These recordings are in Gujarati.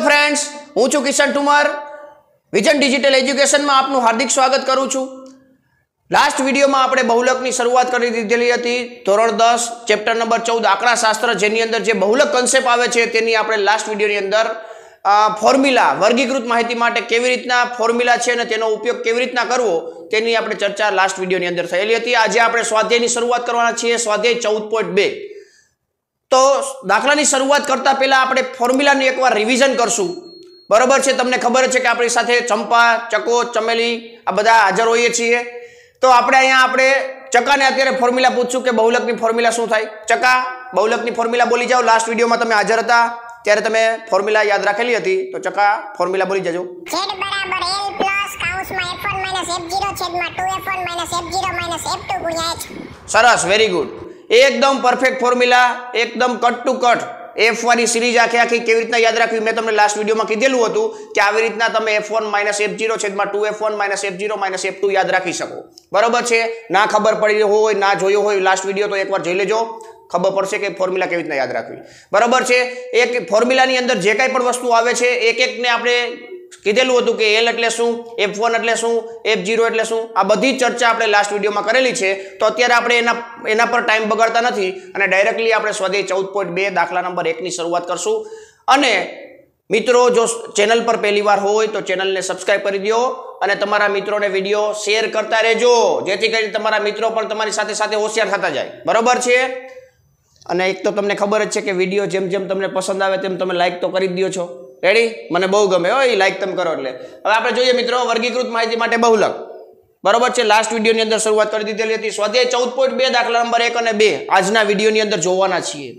હેલો ફ્રેન્ડ્સ હું છું કિશન ઠુમર વિઝન ડિજિટલ એજ્યુકેશનમાં આપનું હાર્દિક સ્વાગત કરું છું લાસ્ટ વિડીયોમાં આપણે બહુલકની શરૂઆત કરી દીધેલી હતી ધોરણ દસ ચેપ્ટર નંબર ચૌદ આંકડાશાસ્ત્ર જેની અંદર જે બહુલક કન્સેપ્ટ આવે છે તેની આપણે લાસ્ટ વિડીયોની અંદર ફોર્મ્યુલા વર્ગીકૃત માહિતી માટે કેવી રીતના ફોર્મ્યુલા છે અને તેનો ઉપયોગ કેવી રીતના કરવો તેની આપણે ચર્ચા લાસ્ટ વિડીયોની અંદર થયેલી હતી આજે આપણે સ્વાધ્યાયની શરૂઆત કરવાના છીએ સ્વાધ્યાય ચૌદ પોઈન્ટ બે તો દાખલાની શરૂઆત કરતાં પહેલાં આપણે ફોર્મ્યુલાનું એકવાર રિવિઝન કરશું બરાબર છે તમને ખબર છે કે આપણી સાથે ચંપા ચકો ચમેલી આ બધા હાજર હોઈએ છીએ તો આપણે અહીંયા આપણે ચકાને અત્યારે ફોર્મ્યુલા પૂછશું કે બહુલકની ફોર્મ્યુલા શું થાય ચકા બહુલકની ફોર્મ્યુલા બોલી જાઓ લાસ્ટ વિડીયોમાં તમે હાજર હતા ત્યારે તમે ફોર્મ્યુલા યાદ રાખેલી હતી તો ચકા ફોર્મ્યુલા બોલી જજો સરસ વેરી ગુડ એકદમ પરફેક્ટ ફોર્મ્યુલા એકદમ કટ ટુ કટ એફ વાળી સિરીઝ આખી આખી કેવી રીતના યાદ રાખવી મેં તમને લાસ્ટ વિડીયોમાં કીધેલું હતું કે આવી રીતના તમે F one minus F zero છેદમાં two F one minus F zero minus F two યાદ રાખી શકો બરોબર છે ના ખબર પડી હોય ના જોયો હોય લાસ્ટ વિડીયો તો એકવાર જોઈ લેજો ખબર પડશે કે ફોર્મ્યુલા કેવી રીતના યાદ રાખવી બરોબર છે એક ફોર્મ્યુલાની અંદર જે કાંઈ પણ વસ્તુ આવે છે એક એકને આપણે કીધેલું હતું કે એલ એટલે શું એફ વન એટલે શું એફ જીરો એટલે શું આ બધી ચર્ચા આપણે લાસ્ટ વિડીયોમાં કરેલી છે તો અત્યારે આપણે એના એના પર ટાઈમ બગાડતા નથી અને ડાયરેક્ટલી આપણે સ્વાધ્યાય ચૌદ પોઈન્ટ બે દાખલા નંબર એકની શરૂઆત કરશું અને મિત્રો જો ચેનલ પર પહેલીવાર હોય તો ચેનલને સબસ્ક્રાઈબ કરી દો અને તમારા મિત્રોને વિડીયો શેર કરતા રહેજો જેથી કરીને તમારા મિત્રો પણ તમારી સાથે સાથે હોશિયાર થતા જાય બરાબર છે અને એક તો તમને ખબર જ છે કે વિડીયો જેમ જેમ તમને પસંદ આવે તેમ તમે લાઇક તો કરી જ દો છો રેડી મને બહુ ગમે હો એ લાઇક તમે કરો એટલે હવે આપણે જોઈએ મિત્રો વર્ગીકૃત માહિતી માટે બહુલક બરોબર છે લાસ્ટ વિડીયોની અંદર શરૂઆત કરી દીધેલી હતી સ્વાધ્યાય ચૌદ પોઈન્ટ બે દાખલા નંબર એક અને બે આજના વિડીયોની અંદર જોવાના છીએ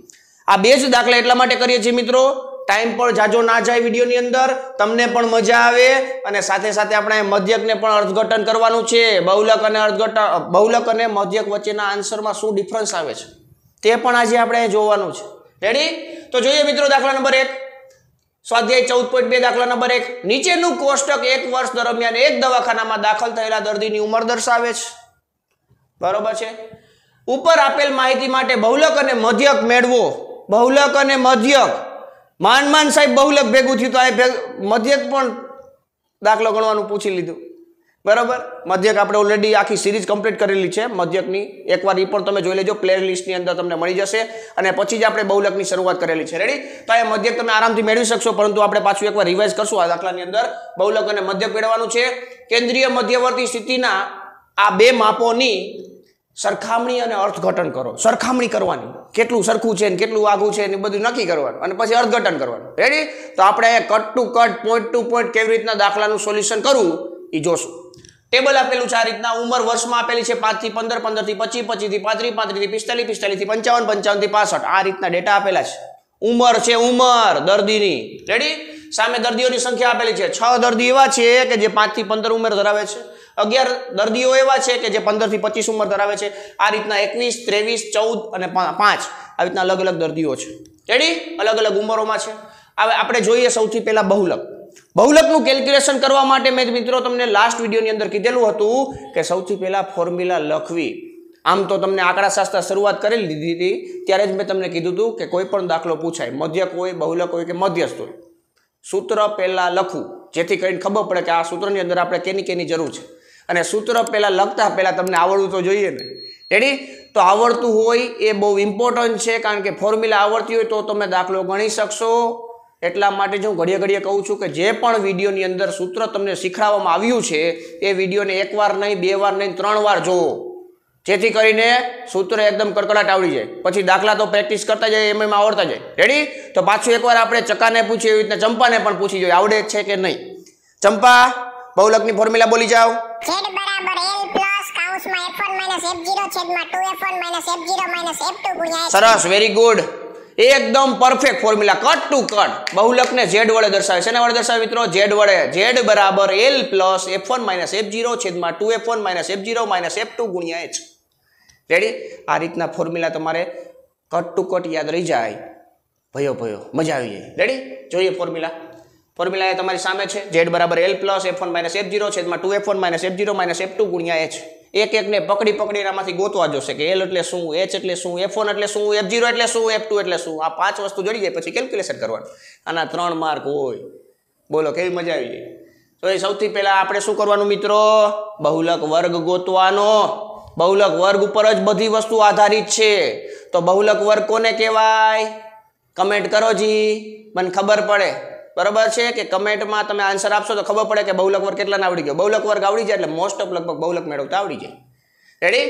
આ બે જ દાખલા એટલા માટે કરીએ છીએ મિત્રો ટાઈમ પણ જાજો ના જાય વિડીયોની અંદર તમને પણ મજા આવે અને સાથે સાથે આપણે મધ્યકને પણ અર્થઘટન કરવાનું છે બહુલક અને અર્થઘટન બહુલક અને મધ્યક વચ્ચેના આન્સરમાં શું ડિફરન્સ આવે છે તે પણ આજે આપણે જોવાનું છે રેડી તો જોઈએ મિત્રો દાખલા નંબર એક સ્વાધ્યાય ચૌદ પોઈન્ટ બે દાખલા નંબર એક નીચેનું કોષ્ટક એક વર્ષ દરમિયાન એક દવાખાનામાં દાખલ થયેલા દર્દીની ઉંમર દર્શાવે છે બરોબર છે ઉપર આપેલ માહિતી માટે બહુલક અને મધ્યક મેળવો બહુલક અને મધ્યક માન માન સાહેબ બહુલક ભેગું થયું તો આ મધ્યક પણ દાખલો ગણવાનું પૂછી લીધું બરાબર મધ્યક આપણે ઓલરેડી આખી સિરીઝ કમ્પ્લીટ કરેલી છે મધ્યકની એકવાર એ પણ તમે જોઈ લેજો પ્લેલિસ્ટની અંદર તમને મળી જશે અને પછી જ આપણે બહુલકની શરૂઆત કરેલી છે રેડી તો એ મધ્યક તમે આરામથી મેળવી શકશો પરંતુ આપણે પાછું એકવાર રિવાઇઝ કરશું આ દાખલાની અંદર બહુલક અને મધ્યક મેળવવાનું છે કેન્દ્રીય મધ્યવર્તી સ્થિતિના આ બે માપોની સરખામણી અને અર્થઘટન કરો સરખામણી કરવાની કેટલું સરખું છે ને કેટલું આઘું છે એ બધું નક્કી કરવાનું અને પછી અર્થઘટન કરવાનું રેડી તો આપણે cut to cut point to point કેવી રીતના દાખલાનું સોલ્યુશન કરવું એ જોશું ટેબલ આપેલું છે આ રીતના ઉંમર વર્ષમાં આપેલી છે પાંચથી પંદર પંદરથી પચીસ પચીસથી પાંત્રીસ પાંત્રીસથી પિસ્તાલીસ પિસ્તાલીસથી પંચાવન પંચાવનથી પાસઠ આ રીતના ડેટા આપેલા છે ઉંમર છે ઉંમર દર્દીની રેડી સામે દર્દીઓની સંખ્યા આપેલી છે છ દર્દી એવા છે કે જે પાંચથી પંદર ઉંમર ધરાવે છે અગિયાર દર્દીઓ એવા છે કે જે પંદરથી પચીસ ઉંમર ધરાવે છે આ રીતના એકવીસ ત્રેવીસ ચૌદ અને પાંચ આ રીતના અલગ અલગ દર્દીઓ છે રેડી અલગ અલગ ઉંમરોમાં છે હવે આપણે જોઈએ સૌથી પહેલાં બહુલક બહુલકનું કેલ્ક્યુલેશન કરવા માટે મેં મિત્રો તમને લાસ્ટ વિડીયોની અંદર કીધેલું હતું કે સૌથી પહેલાં ફોર્મ્યુલા લખવી આમ તો તમને આંકડાશાસ્ત્ર શરૂઆત કરી દીધી હતી ત્યારે જ મેં તમને કીધું હતું કે કોઈ પણ દાખલો પૂછાય મધ્યક હોય બહુલક હોય કે મધ્યસ્થ હોય સૂત્ર પહેલાં લખવું જેથી કરીને ખબર પડે કે આ સૂત્રની અંદર આપણે કેની કેની જરૂર છે અને સૂત્ર પહેલાં લખતા પહેલાં તમને આવડવું તો જોઈએ ને રેડી તો આવડતું હોય એ બહુ ઇમ્પોર્ટન્ટ છે કારણ કે ફોર્મ્યુલા આવડતી હોય તો તમે દાખલો ગણી શકશો એટલા માટે જ હું ઘડીએ ઘડીએ કહું છું કે જે પણ વિડીયોની અંદર સૂત્ર તમને શીખવાડવામાં આવ્યું છે એ વિડીયોને એકવાર નહીં બે વાર નહીં ત્રણ વાર જુઓ જેથી કરીને સૂત્ર એકદમ કડકડાટ આવડી જાય પછી દાખલા તો પ્રેક્ટિસ કરતા જાય એમ એમાં આવડતા જાય રેડી તો પાછું એકવાર આપણે ચકાને પૂછીએ એવી રીતના ચંપાને પણ પૂછી જોઈએ આવડે છે કે નહીં ચંપા બહુલકની ફોર્મ્યુલા બોલી જાઓ z બરાબર l પ્લસ કૌંસમાં f1 સરસ વેરી ગુડ એકદમ perfect formula cut to cut બહુલકને ઝેડ વડે દર્શાવે છે એના વડે દર્શાવે મિત્રો ઝેડ વડે ઝેડ બરાબર L plus F one minus F zero છેદમાં two F one minus F zero minus F two ગુણ્યા એચ રેડી આ રીતના ફોર્મ્યુલા તમારે કટ ટુ કટ યાદ રહી જાય ભયો ભયો મજા આવી જાય રેડી જોઈએ ફોર્મ્યુલા ફોર્મ્યુલા એ તમારી સામે છે ઝેડ બરાબર L plus F one minus F zero છેદમાં two F one minus F zero minus F two ગુણ્યા એચ એક એકને પકડી પકડીને આમાંથી ગોતવા જોશે કે એલ એટલે શું એચ એટલે શું એફ વન એટલે શું એફ જીરો એટલે શું એફ ટુ એટલે શું આ પાંચ વસ્તુ જડી જાય પછી કેલ્ક્યુલેશન કરવાનું આના ત્રણ માર્ક હોય બોલો કેવી મજા આવી જાય તો એ સૌથી પહેલાં આપણે શું કરવાનું મિત્રો બહુલક વર્ગ ગોતવાનો બહુલક વર્ગ ઉપર જ બધી વસ્તુ આધારિત છે તો બહુલક વર્ગ કોને કહેવાય કમેન્ટ કરો જી મને ખબર પડે બરાબર છે કે કમેન્ટમાં તમે આન્સર આપશો તો ખબર પડે કે બહુલક વર્ગ કેટલા આવડી ગયો બહુલક વર્ગ આવડી જાય એટલે મોસ્ટ ઓફ લગભગ બહુલક મેળવતા આવડી જાય રેડી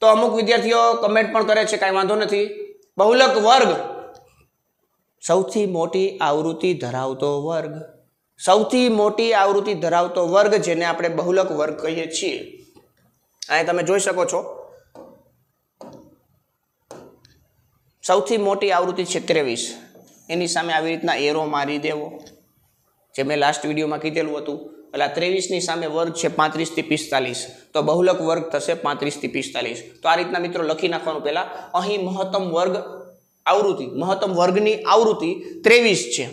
તો અમુક વિદ્યાર્થીઓ કમેન્ટ પણ કરે છે કાંઈ વાંધો નથી બહુલક વર્ગ સૌથી મોટી આવૃત્તિ ધરાવતો વર્ગ સૌથી મોટી આવૃત્તિ ધરાવતો વર્ગ જેને આપણે બહુલક વર્ગ કહીએ છીએ અહીં તમે જોઈ શકો છો સૌથી મોટી આવૃત્તિ છે ત્રેવીસ એની સામે આવી રીતના એરો મારી દેવો જે મેં લાસ્ટ વિડીયોમાં કીધેલું હતું એટલે ત્રેવીસની સામે વર્ગ છે પાંત્રીસથી પિસ્તાલીસ તો બહુલક વર્ગ થશે પાંત્રીસથી પિસ્તાલીસ તો આ રીતના મિત્રો લખી નાખવાનું પહેલાં અહીં મહત્તમ વર્ગ આવૃત્તિ મહત્તમ વર્ગની આવૃત્તિ ત્રેવીસ છે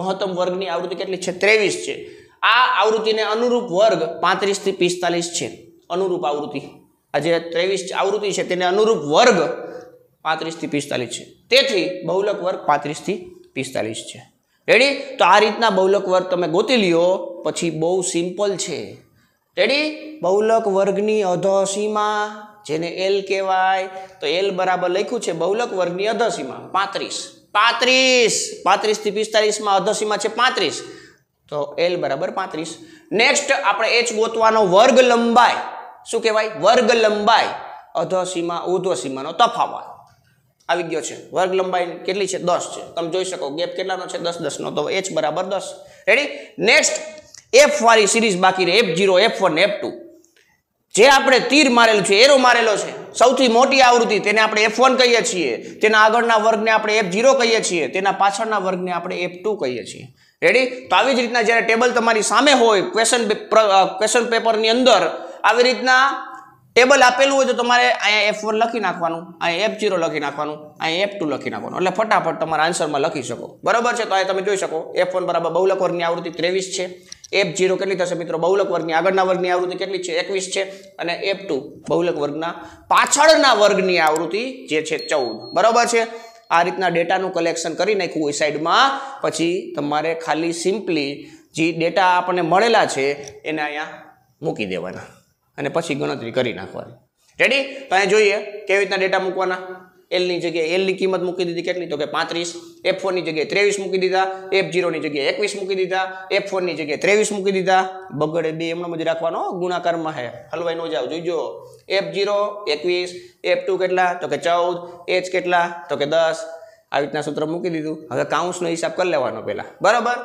મહત્તમ વર્ગની આવૃત્તિ કેટલી છે ત્રેવીસ છે આ આવૃત્તિને અનુરૂપ વર્ગ પાંત્રીસથી પિસ્તાલીસ છે અનુરૂપ આવૃત્તિ આ જે ત્રેવીસ આવૃત્તિ છે તેને અનુરૂપ વર્ગ પાંત્રીસથી પિસ્તાલીસ છે તેથી બહુલક વર્ગ પાંત્રીસથી પિસ્તાલીસ છે રેડી તો આ રીતના બહુલક વર્ગ તમે ગોતી લ્યો પછી બહુ સિમ્પલ છે રેડી બહુલક વર્ગની અધસીમા જેને એલ કહેવાય તો એલ બરાબર લખ્યું છે બહુલક વર્ગની અધસીમા પાંત્રીસ પાંત્રીસ પાંત્રીસથી પિસ્તાલીસમાં અધસીમા છે પાંત્રીસ તો એલ બરાબર પાંત્રીસ નેક્સ્ટ આપણે એચ ગોતવાનો વર્ગ લંબાઈ શું કહેવાય વર્ગ લંબાઈ અધસીમા ઉર્ધ્વસીમાનો તફાવત આવી ગયો છે વર્ગ લંબાઈ કેટલી છે દસ છે તમે જોઈ શકો ગેપ કેટલાનો છે દસ દસનો તો એચ બરાબર દસ રેડી નેક્સ્ટ એફ વાળી સિરીઝ બાકી રહે F zero F one F two જે આપણે તીર મારેલું છે એરો મારેલો છે સૌથી મોટી આવૃત્તિ તેને આપણે એફ વન કહીએ છીએ તેના આગળના વર્ગને આપણે એફ જીરો કહીએ છીએ તેના પાછળના વર્ગને આપણે એફ ટુ કહીએ છીએ રેડી તો આવી જ રીતના જ્યારે ટેબલ તમારી સામે હોય ક્વેશ્ચન ક્વેશ્ચન પેપરની અંદર આવી રીતના ટેબલ આપેલું હોય તો તમારે અહીંયા એફ વન લખી નાખવાનું અહીંયા એફ જીરો લખી નાખવાનું અહીંયા એફ ટુ લખી નાખવાનું એટલે ફટાફટ તમારા આન્સરમાં લખી શકો બરાબર છે તો અહીંયા તમે જોઈ શકો એફ વન બરાબર બહુલક વર્ગની આવૃત્તિ ત્રેવીસ છે એફ જીરો કેટલી થશે મિત્રો બહુલક વર્ગની આગળના વર્ગની આવૃત્તિ કેટલી છે એકવીસ છે અને એફ ટુ બહુલક વર્ગના પાછળના વર્ગની આવૃત્તિ જે છે ચૌદ બરાબર છે આ રીતના ડેટાનું કલેક્શન કરી નાખ્યું હોય સાઈડમાં પછી તમારે ખાલી સિમ્પલી જે ડેટા આપણને મળેલા છે એને અહીંયા મૂકી દેવાના અને પછી ગણતરી કરી નાખવાની રેડી તો અહીંયા જોઈએ કેવી રીતના ડેટા મૂકવાના એલની જગ્યાએ એલની કિંમત મૂકી દીધી કેટલી તો કે પાંત્રીસ એફ ફોરની જગ્યાએ ત્રેવીસ મૂકી દીધા એફ જીરોની જગ્યાએ એકવીસ મૂકી દીધા એફ ફોરની જગ્યાએ ત્રેવીસ મૂકી દીધા બગડે બે એમણો જ રાખવાનો ગુણાકારમાં હે હલવાઈ નો જાવ જોઈજો એફ જીરો એકવીસ એફ ટુ કેટલા તો કે ચૌદ એચ કેટલા તો કે દસ આવી રીતના સૂત્ર મૂકી દીધું હવે કાઉન્સનો હિસાબ કરી લેવાનો પહેલાં બરાબર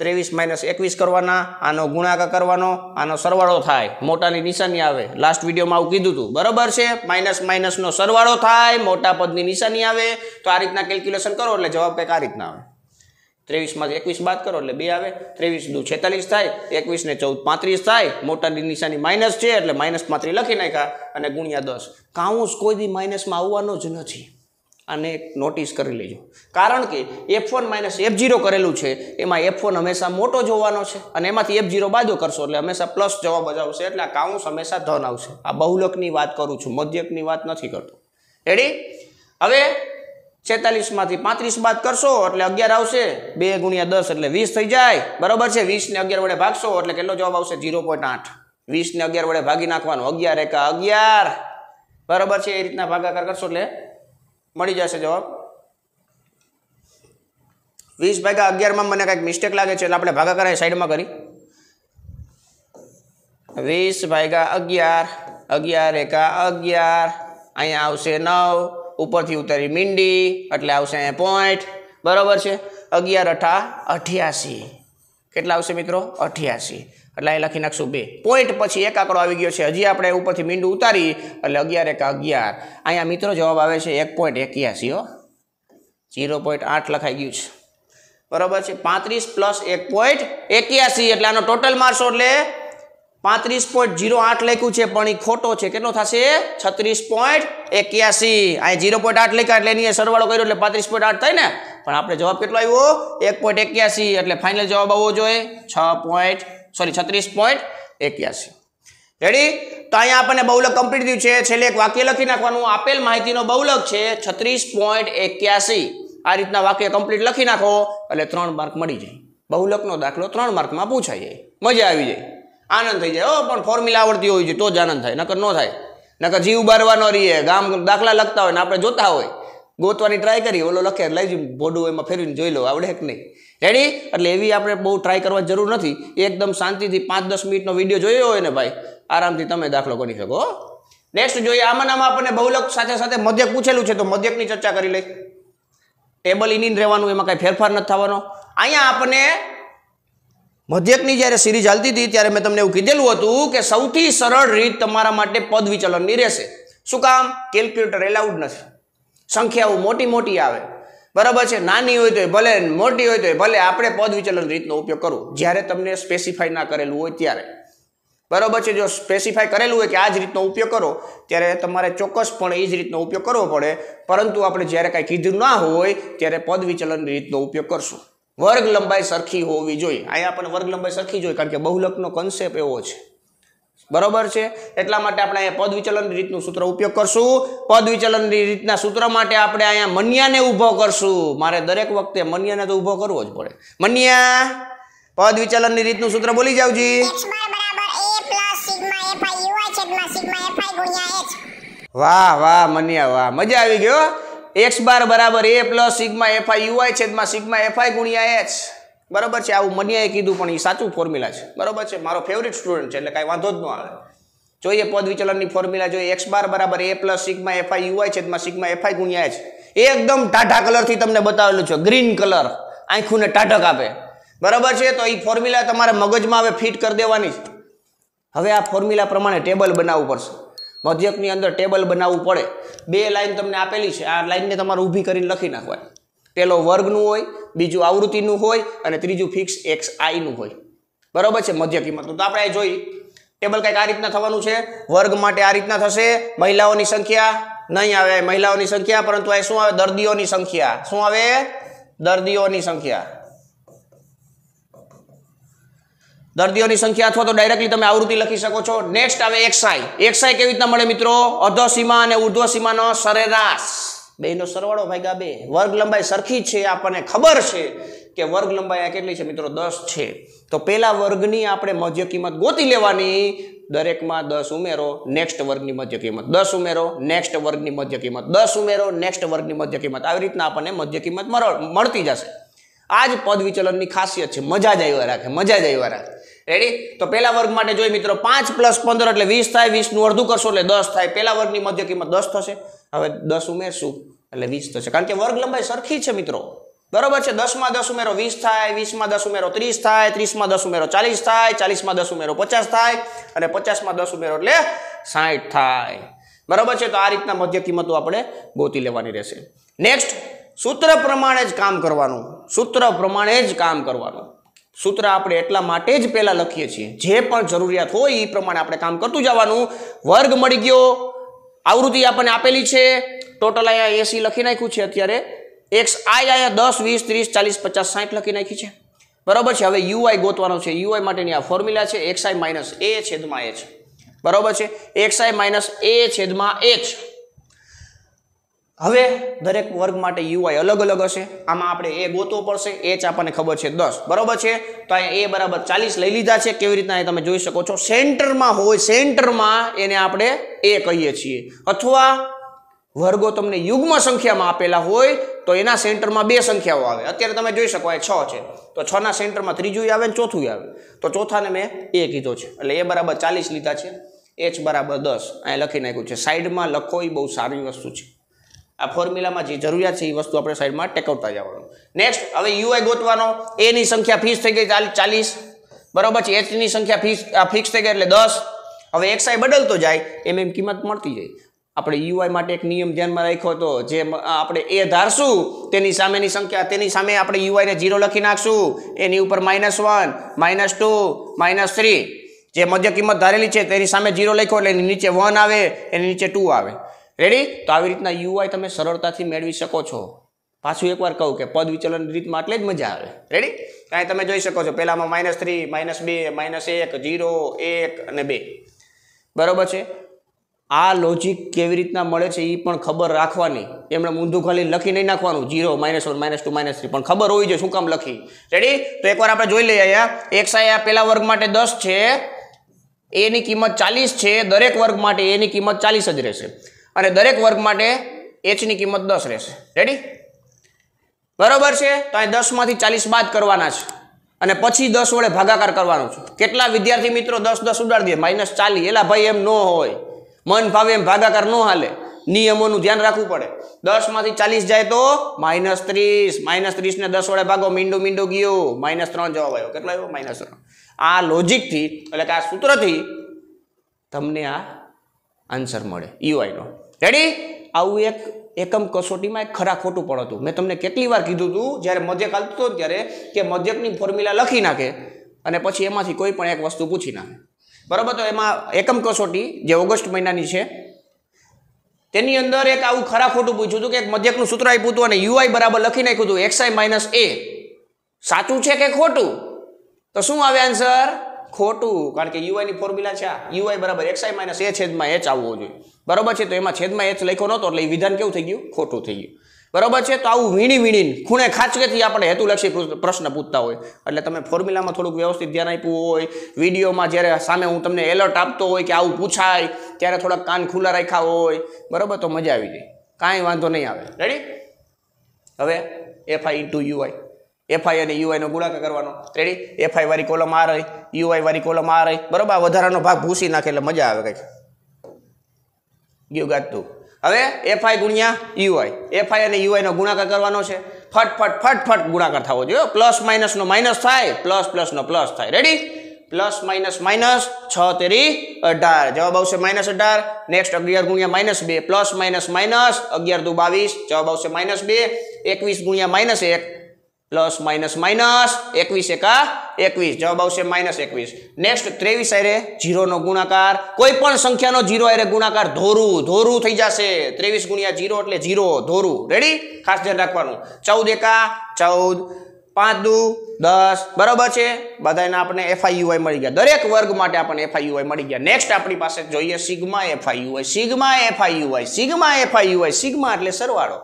ત્રેવીસ માઇનસ એકવીસ કરવાના આનો ગુણાકાર કરવાનો આનો સરવાળો થાય મોટાની નિશાની આવે લાસ્ટ વિડીયોમાં આવું કીધું હતું બરાબર છે માઇનસ માઇનસનો સરવાળો થાય મોટા પદની નિશાની આવે તો આ રીતના કેલ્ક્યુલેશન કરો એટલે જવાબ કંઈક આ રીતના આવે ત્રેવીસમાંથી એકવીસ બાદ કરો એટલે બે આવે ત્રેવીસ દુ છેતાલીસ થાય એકવીસ ને ચૌદ પાંત્રીસ થાય મોટાની નિશાની માઇનસ છે એટલે માઇનસ પાંત્રીસ લખી નાખ્યા અને ગુણ્યા દસ કાઉન્સ કોઈ બી માઇનસમાં આવવાનો જ નથી આને નોટિસ કરી લેજો કારણ કે F one minus F zero કરેલું છે એમાં એફ વન હંમેશા મોટો જોવાનો છે અને એમાંથી એફ જીરો બાદો કરશો એટલે હંમેશા પ્લસ જવાબ જ આવશે એટલે આ કાઉન્સ હંમેશા ધન આવશે આ બહુલકની વાત કરું છું મધ્યકની વાત નથી કરતો રેડી હવે છેતાલીસમાંથી પાંત્રીસ બાદ કરશો એટલે અગિયાર આવશે બે ગુણ્યા દસ એટલે વીસ થઈ જાય બરાબર છે વીસને અગિયાર વડે ભાગશો એટલે કેટલો જવાબ આવશે ઝીરો પોઈન્ટ આઠ વીસને અગિયાર વડે ભાગી નાખવાનો અગિયાર એક અગિયાર બરાબર છે એ રીતના ભાગાકાર કરશો એટલે મળી જશે જવાબ વીસ ભાગા અગિયારમાં મને કાંઈક મિસ્ટેક લાગે છે એટલે આપણે ભાગાકાર એ સાઈડમાં કરી વીસ ભાગા અગિયાર અગિયાર એકા અગિયાર અહીંયા આવશે નવ ઉપરથી ઉતારી મીંડી એટલે આવશે અહીંયા પોઈન્ટ બરાબર છે અગિયાર અઠા અઠ્યાસી કેટલા આવશે મિત્રો અઠ્યાસી એટલે અહીં લખી નાખશું બે પોઈન્ટ પછી એક આંકડો આવી ગયો છે હજી આપણે ઉપરથી મીંડું ઉતારી એટલે અગિયાર એક અગિયાર અહીંયા મિત્રો જવાબ આવે છે એક પોઈન્ટ એક્યાસી હો ઝીરો પોઈન્ટ આઠ લખાઈ ગયું છે બરાબર છે પાંત્રીસ પ્લસ એક પોઈન્ટ એક્યાસી એટલે આનો ટોટલ મારશો એટલે પાંત્રીસ પોઈન્ટ જીરો આઠ લખ્યું છે પણ એ ખોટો છે કેટલો થશે છત્રીસ પોઈન્ટ એક્યાસી અહીં ઝીરો પોઈન્ટ આઠ લખ્યા એટલે એની સરવાળો કર્યો એટલે પાંત્રીસ પોઈન્ટ આઠ થાય ને પણ આપણે જવાબ કેટલો આવ્યો એક પોઈન્ટ એક્યાસી એટલે ફાઇનલ જવાબ આવવો જોઈએ છ પોઈન્ટ સોરી છત્રીસ પોઈન્ટ એક્યાસી રેડી તો અહીંયા આપણને બહુલક કમ્પ્લીટ થયું છે છેલ્લે એક વાક્ય લખી નાખવાનું આપેલ માહિતીનો બહુલક છે છત્રીસ પોઈન્ટ એક્યાસી આ રીતના વાક્ય કમ્પ્લીટ લખી નાખો એટલે ત્રણ માર્ક મળી જાય બહુલકનો દાખલો ત્રણ માર્કમાં પૂછાય જાય મજા આવી જાય આનંદ થઈ જાય ઓ પણ ફોર્મ્યુલા આવડતી હોય છે તો જ આનંદ થાય નકર ન થાય નકર જીવ બારવાનો રહીએ ગામ દાખલા લખતા હોય ને આપણે જોતા હોય ગોતવાની ટ્રાય કરી ઓલો લખે લઈ બોડું એમાં ફેરવીને જોઈ લો આવડે કે નહીં રેડી એટલે એવી આપણે બહુ ટ્રાય કરવા જરૂર નથી એકદમ શાંતિથી પાંચ દસ મિનિટનો વિડીયો જોયો હોય ને ભાઈ આરામથી તમે દાખલો કરી શકો નેક્સ્ટ જોઈએ આમાં આમાં આપણને બહુલક સાથે સાથે મધ્યક પૂછેલું છે તો મધ્યકની ચર્ચા કરી લઈ ટેબલ ઇન રહેવાનું એમાં કાંઈ ફેરફાર નથી થવાનો અહીંયા આપણે મધ્યકની જ્યારે સિરીઝ ચાલતી હતી ત્યારે મેં તમને એવું કીધેલું હતું કે સૌથી સરળ રીત તમારા માટે પદ વિચલનની રહેશે શું કામ કેલ્ક્યુલેટર એલાઉડ નથી સંખ્યાઓ મોટી મોટી આવે બરાબર છે નાની હોય તો ભલે મોટી હોય તો ભલે આપણે પદ વિચલન રીતનો ઉપયોગ કરવો જ્યારે તમને સ્પેસિફાઈ ના કરેલું હોય ત્યારે બરાબર છે જો સ્પેસિફાઈ કરેલું હોય કે આ જ રીતનો ઉપયોગ કરો ત્યારે તમારે ચોક્કસપણે એ જ રીતનો ઉપયોગ કરવો પડે પરંતુ આપણે જ્યારે કાંઈ કીધું ના હોય ત્યારે પદ વિચલન રીતનો ઉપયોગ કરશું વર્ગ લંબાઈ સરખી હોવી જોઈએ અહીંયા આપણને વર્ગ લંબાઈ સરખી જોઈએ કારણ કે બહુલકનો કન્સેપ્ટ એવો છે બરોબર છે એટલા માટે આપણે અહીંયા પદ વિચલન રીતનું સૂત્ર ઉપયોગ કરશું પદ વિચલન રીતના સૂત્ર માટે આપણે અહીંયા મન્યાને ઊભો કરશું મારે દરેક વખતે મન્યાને તો ઊભો કરવો જ પડે મન્યા પદ વિચલનની રીતનું સૂત્ર બોલી જાવજી વાહ વાહ મન્યા વાહ મજા આવી ગયો એક્સ બાર બરાબર A plus sigma FI UI છેદમાં સિગ્મા એફઆઈ ગુણ્યા એચ બરાબર છે આવું મનિયાએ કીધું પણ એ સાચું ફોર્મ્યુલા છે બરાબર છે મારો ફેવરિટ સ્ટુડન્ટ છે એટલે કાંઈ વાંધો જ ન આવે જોઈએ પદ વિચલનની ફોર્મ્યુલા જોઈએ એક્સ બાર બરાબર A plus sigma FI UI છેદમાં સિગ્મા એફઆઈ ગુણ્યા છે એકદમ ટાઢા કલરથી તમને બતાવેલું છે ગ્રીન કલર આંખુને ટાઢક આપે બરાબર છે તો એ ફોર્મ્યુલા તમારે મગજમાં હવે ફિટ કરી દેવાની છે હવે આ ફોર્મ્યુલા પ્રમાણે ટેબલ બનાવવું પડશે મધ્યકની અંદર ટેબલ બનાવવું પડે બે લાઇન તમને આપેલી છે આ લાઇનને તમારે ઊભી કરીને લખી નાખવાની પહેલો વર્ગનું હોય બીજું આવૃત્તિનું હોય અને ત્રીજું ફિક્સ એક્સ આઈનું હોય બરાબર છે મધ્ય કિંમત તો આપણે જોઈ ટેબલ કંઈક આ રીતના થવાનું છે વર્ગ માટે આ રીતના થશે મહિલાઓની સંખ્યા નહીં આવે મહિલાઓની સંખ્યા પરંતુ આ શું આવે દર્દીઓની સંખ્યા શું આવે દર્દીઓની સંખ્યા દર્દીઓની સંખ્યા અથવા તો ડાયરેક્ટલી તમે આવૃત્તિ લખી શકો છો નેક્સ્ટ આવે એક્સઆઈ એક્સઆઈ કેવી રીતના મળે મિત્રો અધ્વ સીમા અને ઉર્ધ્વ સીમાનો સરેરાશ બેનો સરવાળો ભાગ્યા બે વર્ગ લંબાઈ સરખી છે આપણને ખબર છે કે વર્ગ લંબાઈ આ કેટલી છે મિત્રો દસ છે તો પહેલા વર્ગની આપણે મધ્ય કિંમત ગોતી લેવાની દરેકમાં દસ ઉમેરો નેક્સ્ટ વર્ગની મધ્ય કિંમત દસ ઉમેરો નેક્સ્ટ વર્ગની મધ્ય કિંમત દસ ઉમેરો નેક્સ્ટ વર્ગની મધ્ય કિંમત આવી રીતના આપણને મધ્ય કિંમત મળતી જશે આ જ પદ વિચલનની ખાસિયત છે મજા જ આવ્યા રાખે મજા જ આવ્યા રાખે રેડી તો પહેલા વર્ગ માટે જોઈએ મિત્રો પાંચ પ્લસ પંદર એટલે વીસ થાય વીસનું અડધું કરશો એટલે દસ થાય પહેલા વર્ગની મધ્ય કિંમત દસ થશે હવે દસ ઉમેરશું એટલે વીસ થશે કારણ કે વર્ગ લંબાઈ સરખી છે મિત્રો બરોબર છે દસમાં દસ ઉમેરો વીસ થાય વીસમાં દસ ઉમેરો ત્રીસ થાય ત્રીસમાં દસ ઉમેરો ચાલીસ થાય ચાલીસમાં દસ ઉમેરો પચાસ થાય અને પચાસમાં દસ ઉમેરો એટલે સાઠ થાય બરોબર છે તો આ રીતના મધ્ય કિંમતો આપણે ગોતી લેવાની રહેશે નેક્સ્ટ સૂત્ર પ્રમાણે જ કામ કરવાનું સૂત્ર પ્રમાણે જ કામ કરવાનું સૂત્ર આપણે એટલા માટે જ પહેલાં લખીએ છીએ જે પણ જરૂરિયાત હોય એ પ્રમાણે આપણે કામ કરતું જવાનું વર્ગ મળી ગયો આવૃત્તિ આપણને આપેલી છે ટોટલ અહીંયા એસી લખી નાખ્યું છે અત્યારે એક્સ આઈ અહીંયા દસ વીસ ત્રીસ ચાલીસ પચાસ સાઠ લખી નાખી છે બરાબર છે હવે યુઆઈ ગોતવાનો છે યુઆઈ માટેની આ ફોર્મ્યુલા છે એક્સ આઈ માઇનસ એ છેદમાં એચ બરાબર છે એક્સ આઈ માઇનસ એ છેદમાં એચ હવે દરેક વર્ગ માટે યુઆઈ અલગ અલગ હશે આમાં આપણે એ ગોતવો પડશે એચ આપણને ખબર છે દસ બરોબર છે તો અહીંયા એ બરાબર ચાલીસ લઈ લીધા છે કેવી રીતના એ તમે જોઈ શકો છો સેન્ટરમાં હોય સેન્ટરમાં એને આપણે એ કહીએ છીએ અથવા વર્ગો તમને યુગ્મ સંખ્યામાં આપેલા હોય તો એના સેન્ટરમાં બે સંખ્યાઓ આવે અત્યારે તમે જોઈ શકો એ છ છે તો છના સેન્ટરમાં ત્રીજું આવે ને ચોથું આવે તો ચોથાને મેં એ કીધો છે એટલે એ બરાબર ચાલીસ લીધા છે એચ બરાબર દસ અહીંયા લખી નાખ્યું છે સાઈડમાં લખો એ બહુ સારી વસ્તુ છે આ ફોર્મ્યુલામાં જે જરૂરિયાત છે એ વસ્તુ આપણે સાઈડમાં ટેકવતા જવાનું નેક્સ્ટ હવે યુઆઈ ગોતવાનો એની સંખ્યા ફિક્સ થઈ ગઈ ચાલીસ બરાબર છે એચની સંખ્યા ફિક્સ ફિક્સ થઈ ગઈ એટલે દસ હવે એક્સઆઈ બદલતો જાય એમ એમ કિંમત મળતી જાય આપણે યુઆઈ માટે એક નિયમ ધ્યાનમાં રાખ્યો હતો જે આપણે એ ધારશું તેની સામેની સંખ્યા તેની સામે આપણે યુઆઈને જીરો લખી નાખશું એની ઉપર minus one minus two minus three જે મધ્ય કિંમત ધારેલી છે તેની સામે જીરો લખ્યો એટલે એની નીચે વન આવે એની નીચે ટુ આવે રેડી તો આવી રીતના યુઆઈ તમે સરળતાથી મેળવી શકો છો પાછું એકવાર કહું કે પદ વિચલન રીતમાં આટલે જ મજા આવે રેડી કાંઈ તમે જોઈ શકો છો પહેલામાં માઇનસ થ્રી માઇનસ બે માઇનસ એક ઝીરો એક અને બે બરોબર છે આ લોજિક કેવી રીતના મળે છે એ પણ ખબર રાખવાની એમણે ઊંધું ખાલી લખી નહીં નાખવાનું zero minus one minus two minus three પણ ખબર હોવી જોઈએ શું કામ લખી રેડી તો એકવાર આપણે જોઈ લઈએ અહીંયા એક્સ આયા પહેલા વર્ગ માટે દસ છે એની કિંમત ચાલીસ છે દરેક વર્ગ માટે એની કિંમત ચાલીસ જ રહેશે અને દરેક વર્ગ માટે એચની કિંમત દસ રહેશે રેડી બરોબર છે તો અહીં દસમાંથી ચાલીસ બાદ કરવાના છે અને પછી દસ વડે ભાગાકાર કરવાનો છે કેટલા વિદ્યાર્થી મિત્રો દસ દસ ઉડાડી દે માઇનસ ચાલીસ એલા ભાઈ એમ ન હોય મન ભાવે એમ ભાગાકાર ન હાલે નિયમોનું ધ્યાન રાખવું પડે દસ માંથી ચાલીસ જાય તો માઇનસ ત્રીસ માઇનસ ત્રીસ ને દસ વડે ભાગો મીંડો મીંડો ગયો માઇનસ ત્રણ જવાબ આવ્યો કેટલો આવ્યો માઇનસ ત્રણ આ લોજિકથી એટલે કે આ સૂત્રથી તમને આ આન્સર મળે ઈવાયનો રેડી આવું એક એકમ કસોટીમાં એક ખરા ખોટું પણ હતું મેં તમને કેટલી વાર કીધું હતું જ્યારે મધ્યક હાલતો ત્યારે કે મધ્યકની ફોર્મ્યુલા લખી નાખે અને પછી એમાંથી કોઈ પણ એક વસ્તુ પૂછી નાખે બરાબર તો એમાં એકમ કસોટી જે ઓગસ્ટ મહિનાની છે તેની અંદર એક આવું ખરા ખોટું પૂછ્યું હતું કે એક મધ્યકનું સૂત્ર આપ્યું હતું અને યુઆઈ બરાબર લખી નાખ્યું હતું એક્સઆઈ માઇનસ એ સાચું છે કે ખોટું તો શું આવે આન્સર ખોટું કારણ કે યુઆઈની ફોર્મ્યુલા છે આ યુઆઈ બરાબર એક્સઆઈ માઇનસ એ છેદમાં એચ આવવો જોઈએ બરાબર છે તો એમાં છેદમાં એચ લખ્યો નહોતો એટલે એ વિધાન કેવું થઈ ગયું ખોટું થઈ ગયું બરાબર છે તો આવું વીણી વીણીને ખૂણે ખાંચકેથી આપણે હેતુલક્ષી પ્રશ્ન પૂછતા હોય એટલે તમે ફોર્મ્યુલામાં થોડુંક વ્યવસ્થિત ધ્યાન આપ્યું હોય વિડીયોમાં જ્યારે સામે હું તમને એલર્ટ આપતો હોય કે આવું પૂછાય ત્યારે થોડાક કાન ખુલ્લા રાખ્યા હોય બરાબર તો મજા આવી જાય કાંઈ વાંધો નહીં આવે રેડી હવે એફઆઈ ઇન્ટુ યુઆઈ એફઆઈ અને યુઆઈનો ગુણાકાર કરવાનો રેડી એફઆઈ વાળી કોલમ આ રહી યુઆઈ વાળી કોલમ આ રહી બરાબર વધારાનો ભાગ ભૂસી નાખે એટલે મજા આવે કંઈક ગયું ગાતું હવે એફઆઈ ગુણ્યા યુઆઈ e એફઆઈ અને યુઆઈનો e ગુણાકાર કરવાનો છે ફટફટ ફટફટ ગુણાકાર થવો જોઈએ પ્લસ માઇનસનો માઇનસ થાય પ્લસ પ્લસનો પ્લસ થાય રેડી પ્લસ માઇનસ માઇનસ છ તેરી અઢાર જવાબ આવશે માઇનસ અઢાર નેક્સ્ટ અગિયાર ગુણ્યા માઇનસ બે પ્લસ માઇનસ માઇનસ અગિયાર દુ બાવીસ જવાબ આવશે માઇનસ બે એકવીસ ગુણ્યા માઇનસ એક પ્લસ માઇનસ માઇનસ એકવીસ એકા એકવીસ જવાબ આવશે માઇનસ એકવીસ નેક્સ્ટ ત્રેવીસ આયરે જીરોનો ગુણાકાર કોઈ પણ સંખ્યાનો જીરો આયરે ગુણાકાર ધોરું ધોરું થઈ જશે ત્રેવીસ ગુણ્યા જીરો એટલે જીરો ધોરું રેડી ખાસ ધ્યાન રાખવાનું ચૌદ એકા ચૌદ પાંચ દુ દસ બરાબર છે બધાને આપણે એફઆઈયુઆઈ મળી ગયા દરેક વર્ગ માટે આપણને એફઆઈયુઆઈ મળી ગયા નેક્સ્ટ આપણી પાસે જોઈએ sigma FIUI sigma FIUI sigma FIUI sigma એટલે સરવાળો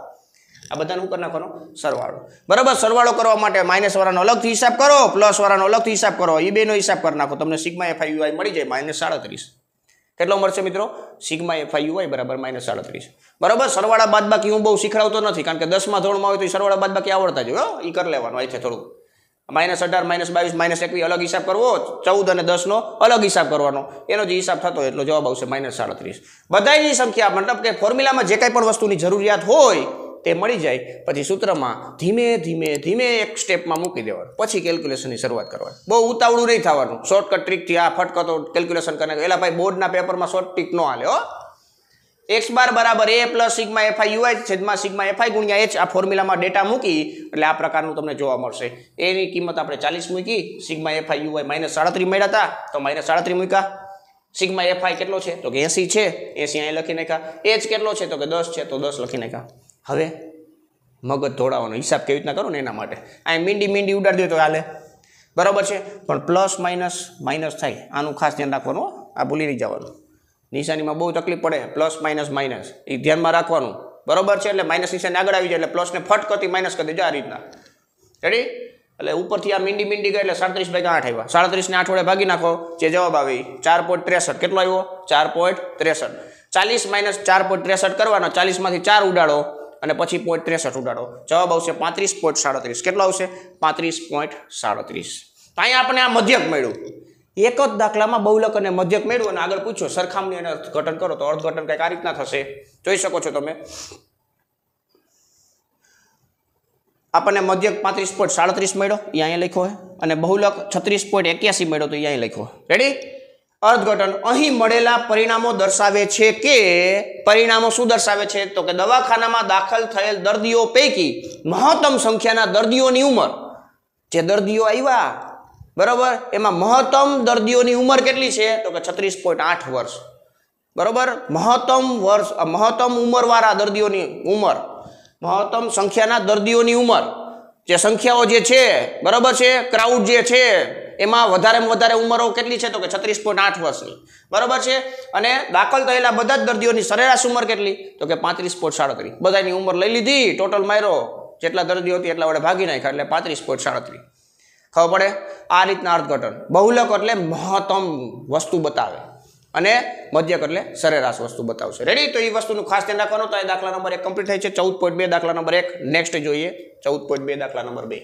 આ બધાને શું કરી નાખવાનો સરવાળો બરાબર સરવાળો કરવા માટે માઇનસ વાળાનો અલગથી હિસાબ કરો પ્લસ વાળાનો અલગથી હિસાબ કરો એ બેનો હિસાબ કરી નાખો તમને સિગ્મા એફ આઈ મળી જાય માઇનસ સાડત્રીસ કેટલો મળશે મિત્રો સિગ્મા એફ આઈ યુઆઈ બરાબર માઇનસ સાડત્રીસ બરાબર સરવાળા બાદ બાકી હું બહુ શીખડાવતો નથી કારણ કે દસમા ધોરણમાં હોય તો એ સરવાળા બાદ બાકી આવડતા જ હોય એ કરી લેવાનું અહીંથી થોડું માઇનસ અઢાર માઇનસ બાવીસ માઇનસ એકવીસ અલગ હિસાબ કરવો ચૌદ અને દસનો અલગ હિસાબ કરવાનો એનો જે હિસાબ થતો એટલો જવાબ આવશે માઇનસ સાડત્રીસ બધાની સંખ્યા મતલબ કે ફોર્મ્યુલામાં જે કાંઈ પણ વસ્તુની જરૂરિયાત હોય તે મળી જાય પછી સૂત્રમાં ધીમે ધીમે ધીમે એક સ્ટેપમાં મૂકી દેવાનું પછી કેલ્ક્યુલેશનની શરૂઆત કરવાની બહુ ઉતાવળું નહીં થવાનું શોર્ટકટ ટ્રીકથી આ ફટકતો કેલ્ક્યુલેશન કરે એલા ભાઈ બોર્ડના પેપરમાં શોર્ટ ટ્રીક ન હાલે હો એક્સ બાર બરાબર A plus sigma FI UI છેદમાં સિગ્મા એફઆઈ ગુણ્યા એચ આ ફોર્મ્યુલામાં ડેટા મૂકી એટલે આ પ્રકારનું તમને જોવા મળશે એની કિંમત આપણે ચાલીસ મૂકી સિગ્મા એફઆઈ યુઆઈ માઇનસ સાડત્રીસ મળ્યા હતા તો માઇનસ સાડત્રીસ મૂક્યા સિગ્મા એફઆઈ કેટલો છે તો કે એસી છે એસી અહીં લખી નાખ્યા એચ કેટલો છે તો કે દસ છે તો દસ લખી નાખ્યા હવે મગજ ધોળાવાનો હિસાબ કેવી રીતના કરો ને એના માટે આ મીંડી મીંડી ઉડાડી દે તો હાલે બરાબર છે પણ પ્લસ માઇનસ માઇનસ થાય આનું ખાસ ધ્યાન રાખવાનું આ ભૂલી નહીં જવાનું નિશાનીમાં બહુ તકલીફ પડે પ્લસ માઇનસ માઇનસ એ ધ્યાનમાં રાખવાનું બરાબર છે એટલે માઇનસ નિશાની આગળ આવી જાય એટલે પ્લસને ફટ કરતી માઇનસ કરી દેજો આ રીતના રેડી એટલે ઉપરથી આ મીંડી મીંડી ગઈ એટલે સાડત્રીસ ભાગા આઠ આવ્યા સાડત્રીસને આઠ વડે ભાગી નાખો જે જવાબ આવી ચાર પોઈન્ટ ત્રેસઠ કેટલો આવ્યો ચાર પોઈન્ટ ત્રેસઠ ચાલીસ માઇનસ ચાર પોઈન્ટ ત્રેસઠ કરવાનો ચાલીસમાંથી ચાર ઉડાડો અને પછી પોઈન્ટ ત્રેસઠ ઉડાડો જવાબ આવશે પાંત્રીસ પોઈન્ટ સાડત્રીસ કેટલો આવશે પાંત્રીસ પોઈન્ટ સાડત્રીસ તો અહીંયા આપણે આ મધ્યક મળ્યું એક જ દાખલામાં બહુલક અને મધ્યક મેળવું અને આગળ પૂછો સરખામણી અને અર્થઘટન કરો તો અર્થઘટન કંઈક આ રીતના થશે જોઈ શકો છો તમે આપણને મધ્યક પાંત્રીસ પોઈન્ટ સાડત્રીસ મળ્યો એ અહીંયા લખ્યો હોય અને બહુલક છત્રીસ પોઈન્ટ એક્યાસી મળ્યો તો એ અહીં લખ્યો રેડી અર્થઘટન અહીં મળેલા પરિણામો દર્શાવે છે કે પરિણામો શું દર્શાવે છે તો કે દવાખાનામાં દાખલ થયેલ દર્દીઓ પૈકી મહત્તમ સંખ્યાના દર્દીઓની ઉંમર જે દર્દીઓ આવ્યા બરોબર એમાં મહત્તમ દર્દીઓની ઉંમર કેટલી છે તો કે છત્રીસ પોઈન્ટ આઠ વર્ષ બરોબર મહત્તમ વર્ષ મહત્તમ ઉંમરવાળા દર્દીઓની ઉંમર મહત્તમ સંખ્યાના દર્દીઓની ઉંમર જે સંખ્યાઓ જે છે બરોબર છે ક્રાઉડ જે છે એમાં વધારેમાં વધારે ઉંમરો કેટલી છે તો કે છત્રીસ પોઈન્ટ આઠ વર્ષની બરાબર છે અને દાખલ થયેલા બધા જ દર્દીઓની સરેરાશ ઉંમર કેટલી તો કે પાંત્રીસ પોઈન્ટ સાડત્રીસ બધાની ઉંમર લઈ લીધી ટોટલ માર્યો જેટલા દર્દીઓ હતી એટલા વડે ભાગી નાખ્યા એટલે પાંત્રીસ પોઈન્ટ સાડત્રીસ ખબર પડે આ રીતના અર્થઘટન બહુલક એટલે મહત્તમ વસ્તુ બતાવે અને મધ્યક એટલે સરેરાશ વસ્તુ બતાવશે રેડી તો એ વસ્તુનું ખાસ ધ્યાન રાખવાનું તો આ દાખલા નંબર એક કમ્પ્લીટ થાય છે ચૌદ પોઈન્ટ બે દાખલા નંબર એક નેક્સ્ટ જોઈએ ચૌદ પોઈન્ટ બે દાખલા નંબર બે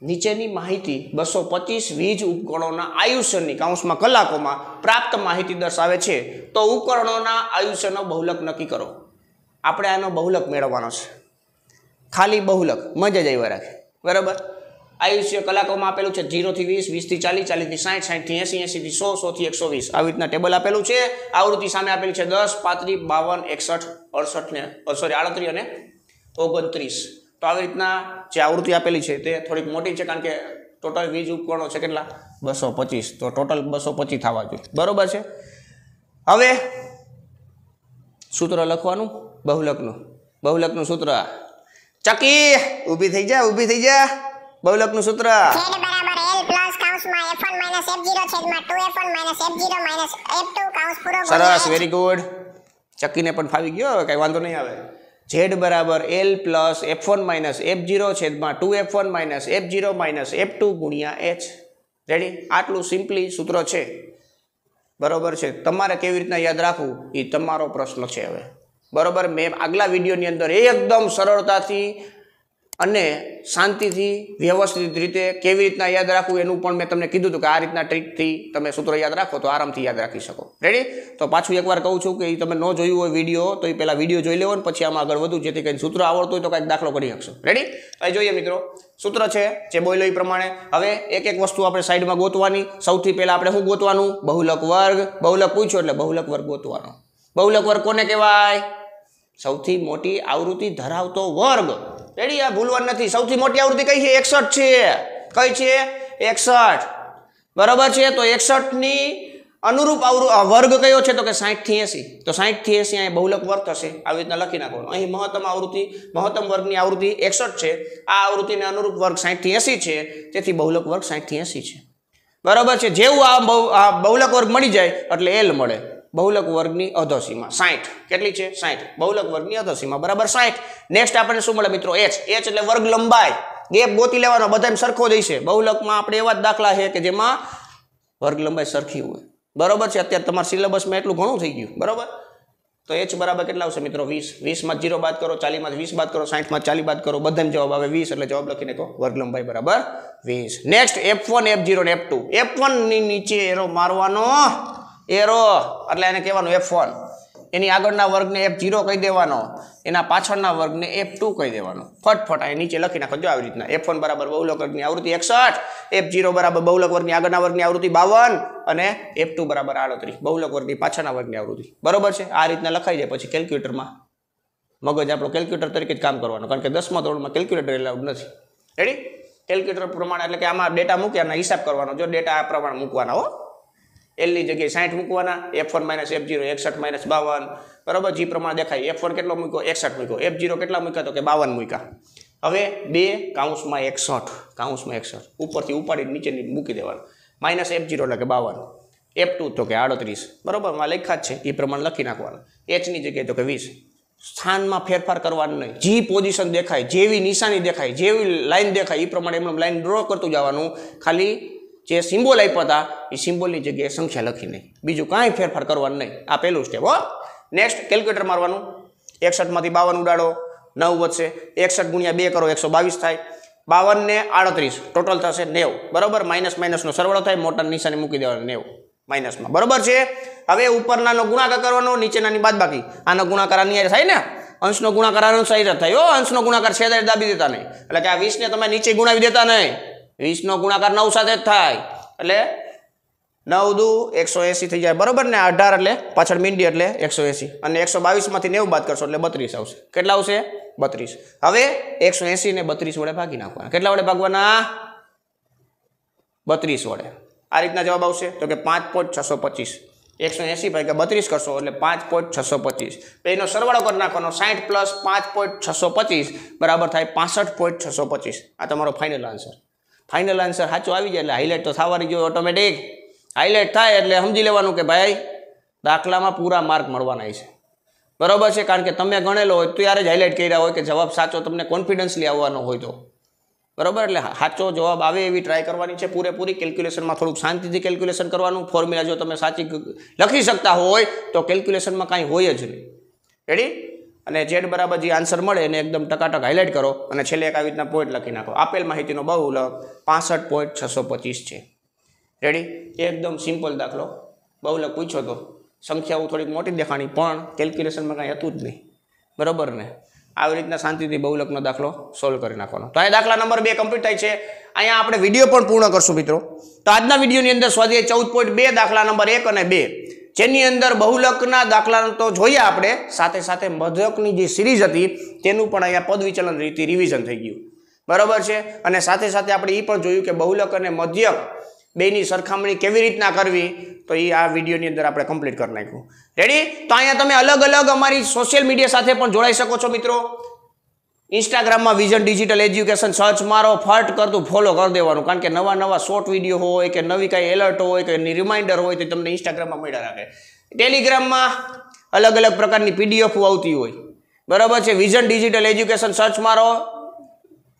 નીચેની માહિતી બસો પચીસ વીજ ઉપકરણોના આયુષ્યની કાઉન્સમાં કલાકોમાં પ્રાપ્ત માહિતી દર્શાવે છે તો ઉપકરણોના આયુષ્યનો બહુલક નક્કી કરો આપણે આનો બહુલક મેળવવાનો છે ખાલી બહુલક મજા જ આવ્યા રાખે બરાબર આયુષ્ય કલાકોમાં આપેલું છે જીરોથી વીસ વીસથી ચાલીસ ચાલીસથી સાઠ સાઠથી એંસી એંસીથી સો સોથી એકસો વીસ આવી રીતના ટેબલ આપેલું છે આવૃત્તિ સામે આપેલી છે દસ પાંત્રીસ બાવન એકસઠ અડસઠ ને સોરી આડત્રીસ અને ઓગણત્રીસ આવી રીતના જે આવૃત્તિ આપેલી છે તે થોડીક મોટી છે કારણ કે ટોટલ વીજ ઉપકરણો છે કેટલા બસો પચીસ તો ટોટલ બસો પચીસ થવા જોઈએ બરોબર છે હવે સૂત્ર લખવાનું બહુલકનું બહુલકનું સૂત્ર ચકી ઊભી થઈ જા ઊભી થઈ જા બહુલકનું સૂત્ર સરસ વેરી ગુડ ચકીને પણ ફાવી ગયો કઈ વાંધો નહીં આવે ઝેડ બરાબર L plus F one minus F zero છેદમાં two F one minus F zero minus F two ગુણ્યા એચ રેડી આટલું સિમ્પલી સૂત્ર છે બરાબર છે તમારે કેવી રીતના યાદ રાખવું એ તમારો પ્રશ્ન છે હવે બરોબર મેં આગલા વિડીયોની અંદર એકદમ સરળતાથી અને શાંતિથી વ્યવસ્થિત રીતે કેવી રીતના યાદ રાખવું એનું પણ મેં તમને કીધું હતું કે આ રીતના ટ્રીકથી તમે સૂત્ર યાદ રાખો તો આરામથી યાદ રાખી શકો રેડી તો પાછું એકવાર કહું છું કે એ તમે ન જોયું હોય વિડીયો તો એ પહેલાં વિડીયો જોઈ લેવો ને પછી આમાં આગળ વધુ જેથી કંઈ સૂત્ર આવડતું હોય તો કંઈક દાખલો કરી શકશો રેડી હવે જોઈએ મિત્રો સૂત્ર છે જે બોલ્યો એ પ્રમાણે હવે એક એક વસ્તુ આપણે સાઈડમાં ગોતવાની સૌથી પહેલાં આપણે શું ગોતવાનું બહુલક વર્ગ બહુલક પૂછ્યો એટલે બહુલક વર્ગ ગોતવાનો બહુલક વર્ગ કોને કહેવાય સૌથી મોટી આવૃત્તિ ધરાવતો વર્ગ રેડી આ ભૂલવાન નથી સૌથી મોટી આવૃત્તિ કઈ છે એકસઠ છે કઈ છે એકસઠ બરાબર છે તો એકસઠની અનુરૂપ આવૃ વર્ગ કયો છે તો કે સાહીઠથી એંસી તો સાહીઠથી એંસી અહીંયા બહુલક વર્ગ થશે આવી રીતના લખી નાખવાનું અહીં મહત્તમ આવૃત્તિ મહત્તમ વર્ગની આવૃત્તિ એકસઠ છે આ આવૃત્તિને અનુરૂપ વર્ગ સાહીઠથી એંસી છે તેથી બહુલક વર્ગ સાહીઠથી એંસી છે બરાબર છે જેવું આ બહુલક વર્ગ મળી જાય એટલે એલ મળે બહુલક વર્ગની અધોસીમા સાઠ કેટલી છે સાઠ બહુલક વર્ગની અધોસીમા બરાબર સાઠ નેક્સ્ટ આપણને શું મળે મિત્રો એચ એચ એટલે વર્ગ લંબાઈ ગેપ ગોતી લેવાનો બધાને સરખો દેશે બહુલકમાં આપણે એવા જ દાખલા છે કે જેમાં વર્ગ લંબાઈ સરખી હોય બરાબર છે અત્યારે તમારા સિલેબસમાં એટલું ઘણું થઈ ગયું બરાબર તો એચ બરાબર કેટલા આવશે મિત્રો વીસ વીસમાં જીરો બાદ કરો ચાલીમાં વીસ બાદ કરો સાઠમાં ચાલી બાદ કરો બધાને જવાબ આવે વીસ એટલે જવાબ લખીને કહો વર્ગ લંબાઈ બરાબર વીસ next F one F zero ને એફ ટુ એફ વનની નીચે એરો મારવાનો એરો એટલે એને કહેવાનું એફ વન એની આગળના વર્ગને એફ જીરો કહી દેવાનો એના પાછળના વર્ગને એફ ટુ કહી દેવાનો ફટફટ અહીં નીચે લખી નાખજો આવી રીતના એફ વન બરાબર બહુલક વર્ગની આવૃત્તિ એકસઠ એફ જીરો બરાબર બહુલક વર્ગની આગળના વર્ગની આવૃત્તિ બાવન અને એફ ટુ બરાબર આડત્રીસ બહુલક વર્ગની પાછળના વર્ગની આવૃત્તિ બરોબર છે આ રીતના લખાઈ જાય પછી કેલ્ક્યુલેટરમાં મગજ આપણો કેલ્ક્યુલેટર તરીકે જ કામ કરવાનું કારણ કે દસમા ધોરણમાં કેલ્ક્યુલેટર એલાઉડ નથી રેડી કેલ્ક્યુલેટર પ્રમાણે એટલે કે આમાં ડેટા મૂક્યા અને હિસાબ કરવાનો જો ડેટા આ પ્રમાણે મૂકવાના હો એલની જગ્યાએ સાઠ મૂકવાના F one minus F zero એકસઠ માઇનસ બાવન બરાબર જે પ્રમાણે દેખાય એફ વન કેટલો મૂક્યો એકસઠ મૂક્યો એફ જીરો કેટલા મૂક્યા તો કે બાવન મૂક્યા હવે બે કાઉન્સમાં એકસઠ કાઉન્સમાં એકસઠ ઉપરથી ઉપાડીને નીચેની મૂકી દેવાનું માઇનસ એફ જીરો એટલે કે બાવન એફ ટુ તો કે આડત્રીસ બરાબર માં લેખા જ છે એ પ્રમાણે લખી નાખવાનું એચની જગ્યાએ તો કે વીસ સ્થાનમાં ફેરફાર કરવાનું નહીં જે પોઝિશન દેખાય જેવી નિશાની દેખાય જેવી લાઇન દેખાય એ પ્રમાણે એમ લાઇન ડ્રો કરતું જવાનું ખાલી જે સિમ્બોલ આપ્યા હતા એ સિમ્બોલની જગ્યાએ સંખ્યા લખી નહીં બીજું કાંઈ ફેરફાર કરવાનું નહીં આ પહેલું સ્ટેપ હો નેક્સ્ટ કેલ્ક્યુલેટર મારવાનું એકસઠમાંથી બાવન ઉડાડો નવ વધશે એકસઠ ગુણ્યા બે કરો એકસો બાવીસ થાય બાવનને આડત્રીસ ટોટલ થશે નેવું બરાબર માઇનસ માઇનસનો સરવાળો થાય મોટા નિશાને મૂકી દેવાનો નેવું માઇનસમાં બરાબર છે હવે ઉપરનાનો ગુણાકાર કરવાનો નીચેનાની બાદ બાકી આનો ગુણાકાર આની થાય ને અંશનો ગુણાકાર અનુસાર થાય હો અંશનો ગુણાકાર છેદારે દાબી દેતા નહીં એટલે કે આ વીસને તમે નીચે ગુણાવી દેતા નહીં વીસનો ગુણાકાર નવ સાથે જ થાય એટલે નવ દુ એકસો એંસી થઈ જાય બરોબર ને અઢાર એટલે પાછળ મીંડી એટલે એકસો એંસી અને એકસો બાવીસમાંથી નેવું બાદ કરશો એટલે બત્રીસ આવશે કેટલા આવશે બત્રીસ હવે એકસો એંસી ને બત્રીસ વડે ભાગી નાખવાના કેટલા વડે ભાગવાના બત્રીસ વડે આ રીતના જવાબ આવશે તો કે પાંચ પોઈન્ટ છસો પચીસ એકસો એંસી ભાગ્યા બત્રીસ કરશો એટલે પાંચ પોઈન્ટ છસો પચીસ તો એનો સરવાળો કરી નાખવાનો સાઠ પ્લસ પાંચ પોઈન્ટ છસો પચીસ બરાબર થાય પાસઠ પોઈન્ટ છસો પચીસ આ તમારો ફાઇનલ આન્સર ફાઇનલ આન્સર સાચો આવી જાય એટલે હાઇલાઇટ તો થવાની જોઈએ ઓટોમેટિક હાઇલાઇટ થાય એટલે સમજી લેવાનું કે ભાઈ દાખલામાં પૂરા માર્ક મળવાના છે બરાબર છે કારણ કે તમે ગણેલો હોય ત્યારે જ હાઇલાઇટ કર્યા હોય કે જવાબ સાચો તમને કોન્ફિડન્સલી આવવાનો હોય તો બરાબર એટલે સાચો જવાબ આવે એવી ટ્રાય કરવાની છે પૂરેપૂરી કેલ્ક્યુલેશનમાં થોડુંક શાંતિથી કેલ્ક્યુલેશન કરવાનું ફોર્મ્યુલા જો તમે સાચી લખી શકતા હોય તો કેલ્ક્યુલેશનમાં કાંઈ હોય જ નહીં રેડી અને જેડ બરાબર જે આન્સર મળે એને એકદમ ટકાટક હાઇલાઇટ કરો અને છેલ્લે એક આવી રીતના પોઈન્ટ લખી નાખો આપેલ માહિતીનો બહુ બહુલ પાસઠ પોઈન્ટ છસો પચીસ છે રેડી એ એકદમ સિમ્પલ દાખલો બહુલક પૂછો તો સંખ્યાઓ થોડીક મોટી દેખાણી પણ કેલ્ક્યુલેશનમાં કાંઈ હતું જ નહીં બરાબર ને આવી રીતના શાંતિથી બહુલકનો દાખલો સોલ્વ કરી નાખવાનો તો આ દાખલા નંબર બે કમ્પ્લીટ થાય છે અહીંયા આપણે વિડીયો પણ પૂર્ણ કરશું મિત્રો તો આજના વિડીયોની અંદર સ્વાધ્યાય ચૌદ પોઈન્ટ બે દાખલા નંબર એક અને બે જેની અંદર બહુલકના દાખલાને તો જોઈએ આપણે સાથે સાથે મધકની જે સિરીઝ હતી તેનું પણ અહીંયા પદવિચલન રીતે રિવિઝન થઈ ગયું બરાબર છે અને સાથે સાથે આપણે એ પણ જોયું કે બહુલક અને મધ્યક બેની સરખામણી કેવી રીતના કરવી તો એ આ વિડીયોની અંદર આપણે કમ્પ્લીટ કરી નાખ્યું રેડી તો અહીંયા તમે અલગ અલગ અમારી સોશિયલ મીડિયા સાથે પણ જોડાઈ શકો છો મિત્રો ઇન્સ્ટાગ્રામમાં વિઝન ડિજિટલ એજ્યુકેશન સર્ચ મારો ફર્ટ કરતું ફોલો કરી દેવાનું કારણ કે નવા નવા શોર્ટ વિડીયો હોય કે નવી કાંઈ એલર્ટ હોય કે એની રિમાઇન્ડર હોય તો તમને ઇન્સ્ટાગ્રામમાં મળ્યા રાખે ટેલિગ્રામમાં અલગ અલગ પ્રકારની પીડીએફ આવતી હોય બરાબર છે વિઝન ડિજિટલ એજ્યુકેશન સર્ચ મારો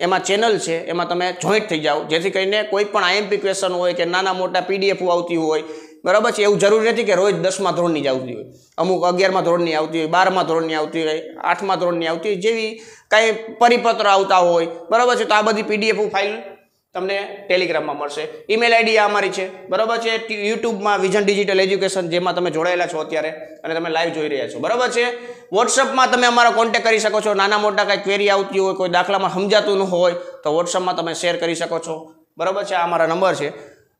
એમાં ચેનલ છે એમાં તમે જોઈન્ટ થઈ જાઓ જેથી કરીને કોઈ પણ આઈએમપી ક્વેશ્ચન હોય કે નાના મોટા પીડીએફ આવતી હોય બરાબર છે એવું જરૂરી નથી કે રોજ દસમા ધોરણની જ આવતી હોય અમુક અગિયારમા ધોરણની આવતી હોય બારમા ધોરણની આવતી હોય આઠમા ધોરણની આવતી હોય જેવી કાંઈ પરિપત્ર આવતા હોય બરાબર છે તો આ બધી પીડીએફ ફાઇલ તમને ટેલિગ્રામમાં મળશે ઈમેલ આઈડી આ અમારી છે બરાબર છે યુટ્યુબમાં વિઝન ડિજિટલ એજ્યુકેશન જેમાં તમે જોડાયેલા છો અત્યારે અને તમે લાઈવ જોઈ રહ્યા છો બરાબર છે વોટ્સઅપમાં તમે અમારો કોન્ટેક કરી શકો છો નાના મોટા કાંઈ ક્વેરી આવતી હોય કોઈ દાખલામાં સમજાતું ન હોય તો વોટ્સઅપમાં તમે શેર કરી શકો છો બરાબર છે આ અમારા નંબર છે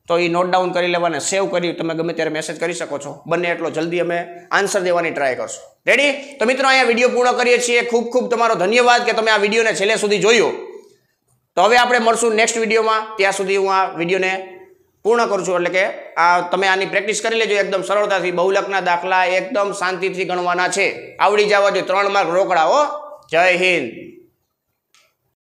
તો એ નોટ ડાઉન કરી લેવાને સેવ કરી તમે ગમે ત્યારે મેસેજ કરી શકો છો બંને એટલો જલ્દી અમે આન્સર દેવાની ટ્રાય કરશું રેડી તો મિત્રો અહીંયા વિડીયો પૂર્ણ કરીએ છીએ ખૂબ ખૂબ તમારો ધન્યવાદ કે તમે આ વિડીયોને છેલ્લે સુધી જોયો તો હવે આપણે મળશું નેક્સ્ટ વિડીયોમાં ત્યાં સુધી હું આ વિડીયોને પૂર્ણ કરું છું એટલે કે આ તમે આની પ્રેક્ટિસ કરી લેજો એકદમ સરળતાથી બહુલકના દાખલા એકદમ શાંતિથી ગણવાના છે આવડી જવા જોઈએ ત્રણ માર્ક રોકડા હો જય હિન્દ